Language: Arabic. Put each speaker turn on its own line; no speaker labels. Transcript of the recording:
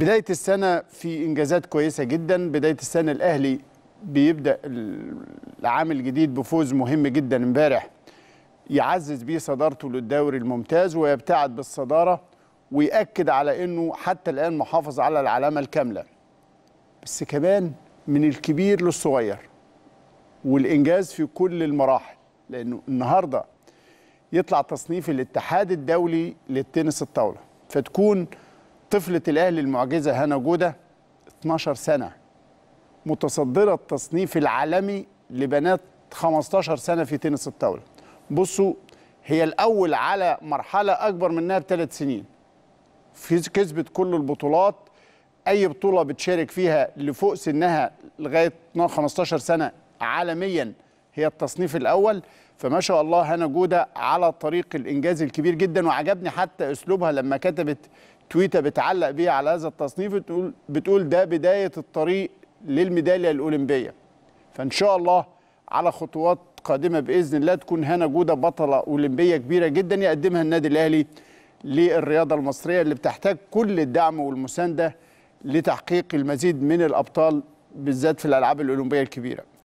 بدايه السنه في انجازات كويسه جدا بدايه السنه الاهلي بيبدا العام الجديد بفوز مهم جدا امبارح يعزز بيه صدارته للدوري الممتاز ويبتعد بالصداره ويأكد على انه حتى الان محافظ على العلامه الكامله بس كمان من الكبير للصغير والانجاز في كل المراحل لانه النهارده يطلع تصنيف الاتحاد الدولي للتنس الطاوله فتكون طفلة الأهلي المعجزة هنا جودة 12 سنة متصدرة التصنيف العالمي لبنات 15 سنة في تنس الطاولة بصوا هي الأول على مرحلة أكبر منها بثلاث سنين كسبت كل البطولات أي بطولة بتشارك فيها لفوق سنها لغاية 15 سنة عالمياً هي التصنيف الاول فما شاء الله هنا جوده على طريق الانجاز الكبير جدا وعجبني حتى اسلوبها لما كتبت تويته بتعلق بيها على هذا التصنيف بتقول بتقول ده بدايه الطريق للميداليه الاولمبيه فان شاء الله على خطوات قادمه باذن الله تكون هنا جوده بطله اولمبيه كبيره جدا يقدمها النادي الاهلي للرياضه المصريه اللي بتحتاج كل الدعم والمسانده لتحقيق المزيد من الابطال بالذات في الالعاب الاولمبيه الكبيره